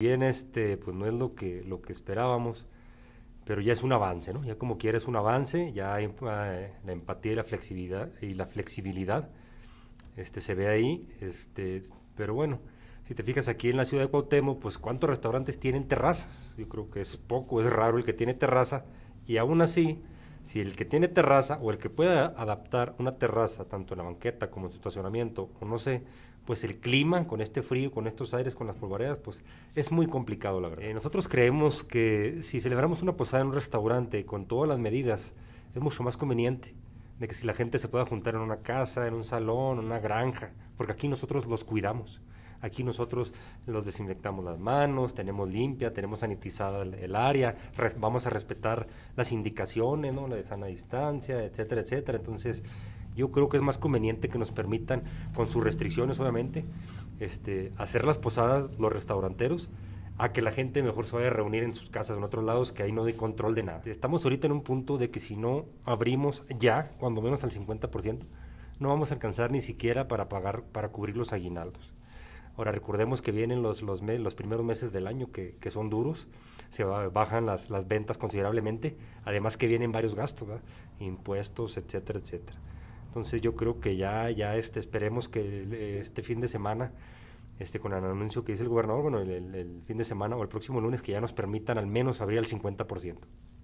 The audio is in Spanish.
Bien, este, pues no es lo que, lo que esperábamos, pero ya es un avance, ¿no? Ya como quieres un avance, ya hay, eh, la empatía y la flexibilidad, y la flexibilidad este, se ve ahí, este, pero bueno, si te fijas aquí en la ciudad de Cuauhtémoc, pues cuántos restaurantes tienen terrazas, yo creo que es poco, es raro el que tiene terraza, y aún así si el que tiene terraza o el que pueda adaptar una terraza, tanto en la banqueta como en su estacionamiento, o no sé, pues el clima con este frío, con estos aires, con las polvaredas, pues es muy complicado, la verdad. Eh, nosotros creemos que si celebramos una posada en un restaurante con todas las medidas, es mucho más conveniente de que si la gente se pueda juntar en una casa, en un salón, en una granja, porque aquí nosotros los cuidamos. Aquí nosotros los desinfectamos las manos, tenemos limpia, tenemos sanitizada el, área, vamos a respetar las indicaciones, ¿no? La de sana distancia, etcétera, etcétera. Entonces, yo creo que es más conveniente que nos permitan, con sus restricciones obviamente, este, hacer las posadas los restauranteros, a que la gente mejor se vaya a reunir en sus casas, en otros lados, que ahí no hay control de nada. Estamos ahorita en un punto de que si no abrimos ya, cuando menos al 50%, no vamos a alcanzar ni siquiera para pagar, para cubrir los aguinaldos. Ahora recordemos que vienen los, los, primeros meses del año que, son duros, se bajan las, ventas considerablemente, además que vienen varios gastos, impuestos, etcétera, etcétera. Entonces yo creo que ya, ya este, esperemos que este fin de semana, este, con el anuncio que hizo el gobernador, bueno, el, el fin de semana o el próximo lunes, que ya nos permitan al menos abrir al 50%.